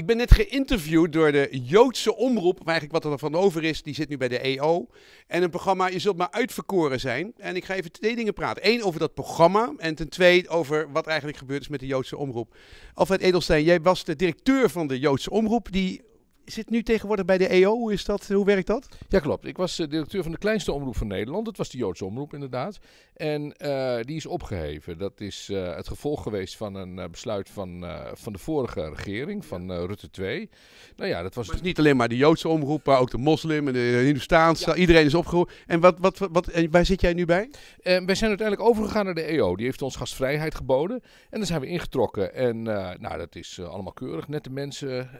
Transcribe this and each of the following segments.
Ik ben net geïnterviewd door de Joodse omroep, eigenlijk wat er van over is, die zit nu bij de EO. En een programma, je zult maar uitverkoren zijn. En ik ga even twee dingen praten. Eén over dat programma en ten tweede over wat eigenlijk gebeurd is met de Joodse omroep. Alfred Edelstein, jij was de directeur van de Joodse omroep, die zit nu tegenwoordig bij de EO. Hoe, is dat, hoe werkt dat? Ja, klopt. Ik was eh, directeur van de kleinste omroep van Nederland. Dat was de Joodse omroep, inderdaad. En eh, die is opgeheven. Dat is eh, het gevolg geweest van een besluit van, van de vorige regering, van Rutte 2. Nou ja, dat was. Dus niet alleen maar de Joodse omroep, maar ook de moslim en de Hindoestaans. Iedereen is opgeroepen. En, wat, wat, wat, en waar zit jij nu bij? wij zijn uiteindelijk overgegaan naar de EO. Die heeft ons gastvrijheid geboden. En daar zijn we ingetrokken. En nou, dat is allemaal keurig. Nette mensen,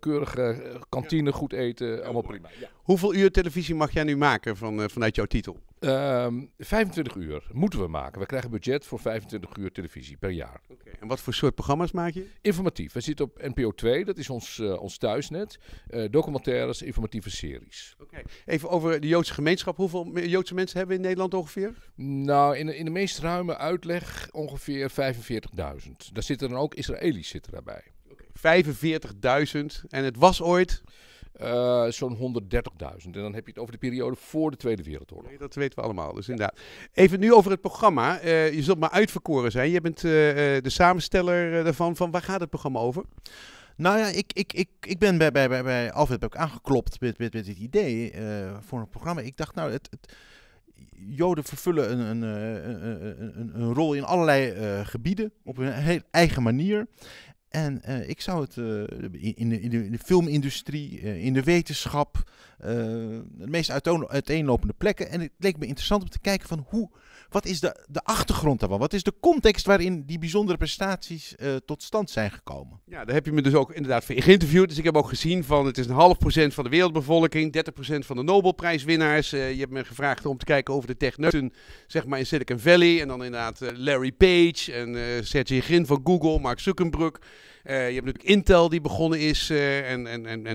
keurig eh, kantine goed eten, allemaal prima. Hoeveel uur televisie mag jij nu maken van, eh, vanuit jouw titel? Um, ehm, 25 uur moeten we maken. We krijgen budget voor 25 uur televisie per jaar. En wat voor soort programma's maak je? Informatief. We zitten op NPO 2, dat is ons, eh, ons thuisnet. documentaires, informatieve series. Even over de Joodse gemeenschap. Hoeveel Joodse mensen hebben we in Nederland ongeveer? Nou, in, in de meest ruime uitleg ongeveer 45.000. Daar zitten dan ook Israëli's zitten daarbij. 45.000. En het was ooit. Eh, zo'n 130.000. En dan heb je het over de periode voor de Tweede Wereldoorlog. Nee, dat weten we allemaal, dus inderdaad. Even nu over het programma. Eh, je zult maar uitverkoren zijn. Je bent eh, de samensteller daarvan. Van waar gaat het programma over? Nou ja, ik, ik, ik, ik ben bij, bij, bij, bij Alfred ook aangeklopt met, met, met dit idee voor een programma. Ik dacht, nou, het, Joden vervullen een, een, een, een, rol in allerlei gebieden op een hun eigen manier. En eh, ik zou het eh, in, in, de, in, de, filmindustrie, eh, in de wetenschap, eh, de meest uiteenlopende plekken. En het leek me interessant om te kijken van hoe, wat is de, de achtergrond daarvan? Wat is de context waarin die bijzondere prestaties eh, tot stand zijn gekomen? Ja, daar heb je me dus ook inderdaad voor geïnterviewd. Dus ik heb ook gezien van het is een half procent van de wereldbevolking, 30 procent van de Nobelprijswinnaars. Eh, je hebt me gevraagd om te kijken over de techneuten, zeg maar in Silicon Valley. En dan inderdaad Larry Page en Sergey Grin van Google, Mark Zuckerberg. Eh, je hebt natuurlijk Intel die begonnen is eh, en, en, en,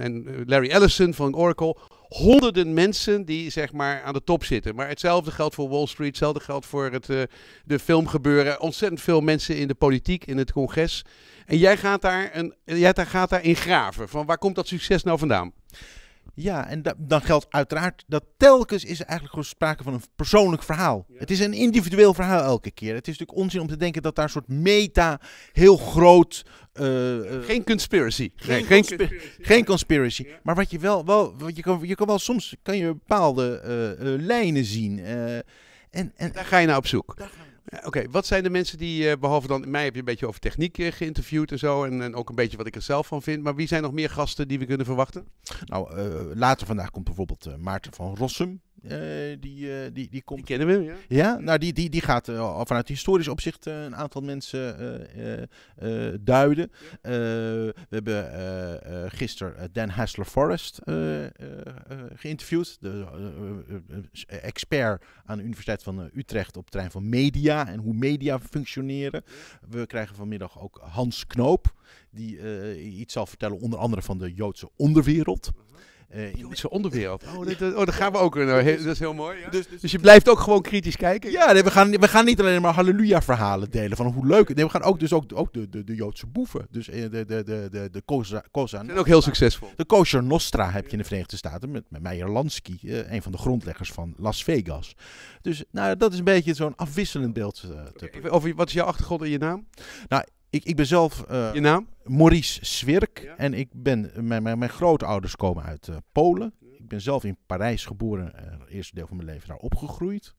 en, eh, Larry, Ellison van Oracle. Honderden mensen die zeg maar aan de top zitten. Maar hetzelfde geldt voor Wall Street, hetzelfde geldt voor het, de filmgebeuren. Ontzettend veel mensen in de politiek, in het congres. En jij gaat daar, een, jij gaat daar in graven. Van waar komt dat succes nou vandaan? Ja, en dan geldt uiteraard dat telkens is er eigenlijk gewoon sprake van een persoonlijk verhaal. Het is een individueel verhaal elke keer. Het is natuurlijk onzin om te denken dat daar een soort meta heel groot... Eh, eh, geen conspiracy. Geen, nee, geen conspiracy. Geen conspiracy. Maar wat je wel... wel wat je, kan, je kan wel soms kan je bepaalde eh, lijnen zien. en, en, daar ga je naar op zoek. Daar eh, oké, wat zijn de mensen die, eh, behalve dan mij heb je een beetje over techniek eh, geïnterviewd en zo, en, en, ook een beetje wat ik er zelf van vind, maar wie zijn nog meer gasten die we kunnen verwachten? Nou, later vandaag komt bijvoorbeeld Maarten van Rossum, eh, die, eh, die, die, komt... die kennen we, ja. Ja, nou die, die, die gaat eh, vanuit historisch opzicht een aantal mensen duiden. we hebben gisteren Dan Hassler Forrest geïnterviewd. De expert aan de Universiteit van Utrecht op het terrein van media en hoe media functioneren. We krijgen vanmiddag ook Hans Knoop, die iets zal vertellen onder andere van de Joodse onderwereld. Mhm uh, in onderwereld. Oh, dat, oh, daar gaan we ook. dat is heel mooi. Dus, dus, je blijft ook gewoon kritisch kijken. Ja, we, gaan, we gaan niet alleen maar halleluja-verhalen delen van hoe leuk Nee, we gaan ook dus ook, ook de, de, de Joodse boeven. Dus de, de, de, de, de Cosa. en ook heel succesvol. De Kosher Nostra heb je in de Verenigde Staten met, met Meijer Lansky, een van de grondleggers van Las Vegas. Dus nou, dat is een beetje zo'n afwisselend beeld. Uh, wat is jouw achtergrond en je naam? Nou, ik, ik ben zelf... Eh, Maurice Zwirk. En ik ben, eh, mijn, mijn, grootouders komen uit eh, Polen. Ik ben zelf in Parijs geboren. en eerste deel van mijn leven daar opgegroeid.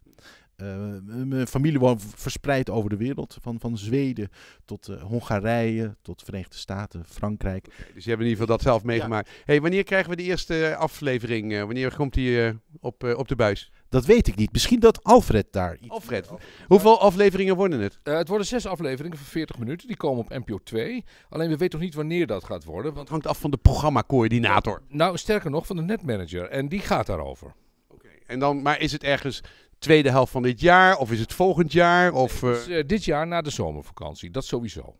Eh, mijn familie woont verspreid over de wereld. Van, van Zweden tot eh, Hongarije, tot Verenigde Staten, Frankrijk. dus je hebt in ieder geval dat zelf meegemaakt. Hey, wanneer krijgen we de eerste aflevering? Eh? wanneer komt die op, op de buis? Dat weet ik niet. Misschien dat Alfred daar. Iets Alfred. Hoeveel afleveringen worden het? het worden zes afleveringen van 40 minuten. Die komen op NPO 2. Alleen we weten nog niet wanneer dat gaat worden. Want... Het hangt af van de programmacoördinator. Nou, sterker nog, van de netmanager. En die gaat daarover. Oké. En dan, maar is het ergens tweede helft van dit jaar? Of is het volgend jaar? Of, eh, eh, dit jaar na de zomervakantie, dat sowieso.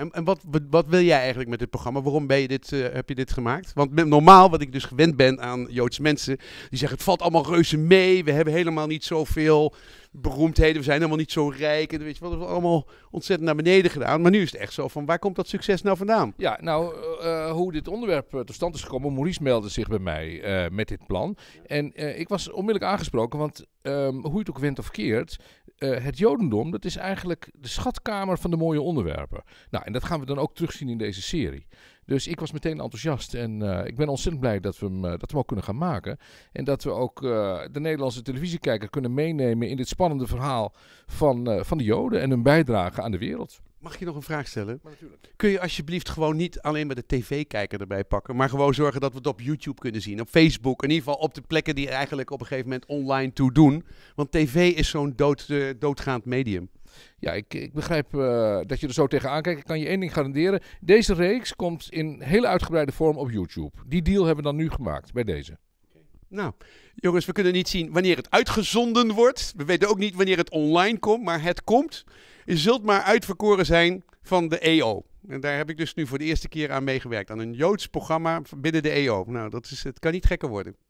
En, en wat, wat wil jij eigenlijk met dit programma? Waarom ben je dit, eh, heb je dit gemaakt? Want normaal, wat ik dus gewend ben aan Joodse mensen, die zeggen het valt allemaal reuze mee. We hebben helemaal niet zoveel beroemdheden. We zijn helemaal niet zo rijk. En weet je wat is allemaal ontzettend naar beneden gedaan. Maar nu is het echt zo van waar komt dat succes nou vandaan? Ja, nou, eh, eh, hoe dit onderwerp tot stand is gekomen. Maurice meldde zich bij mij met dit plan. En ik was onmiddellijk aangesproken, want ehm, hoe je het ook went of keert eh, het Jodendom, dat is eigenlijk de schatkamer van de mooie onderwerpen. Nou, en dat gaan we dan ook terugzien in deze serie. Dus ik was meteen enthousiast en eh, ik ben ontzettend blij dat we, hem, eh, dat we hem ook kunnen gaan maken. En dat we ook de Nederlandse televisiekijker kunnen meenemen in dit spannende verhaal van, van de Joden en hun bijdrage aan de wereld. Mag je nog een vraag stellen? Maar natuurlijk. Kun je alsjeblieft gewoon niet alleen maar de tv-kijker erbij pakken, maar gewoon zorgen dat we het op YouTube kunnen zien, op Facebook, in ieder geval op de plekken die eigenlijk op een gegeven moment online toe doen. Want tv is zo'n dood, eh, doodgaand medium. Ja, ik, ik begrijp eh, dat je er zo tegenaan kijkt. Ik kan je één ding garanderen. Deze reeks komt in hele uitgebreide vorm op YouTube. Die deal hebben we dan nu gemaakt bij deze. Nou, jongens, we kunnen niet zien wanneer het uitgezonden wordt. We weten ook niet wanneer het online komt, maar het komt. Je zult maar uitverkoren zijn van de EO. En daar heb ik dus nu voor de eerste keer aan meegewerkt. Aan een Joods programma binnen de EO. Nou, dat is, het kan niet gekker worden.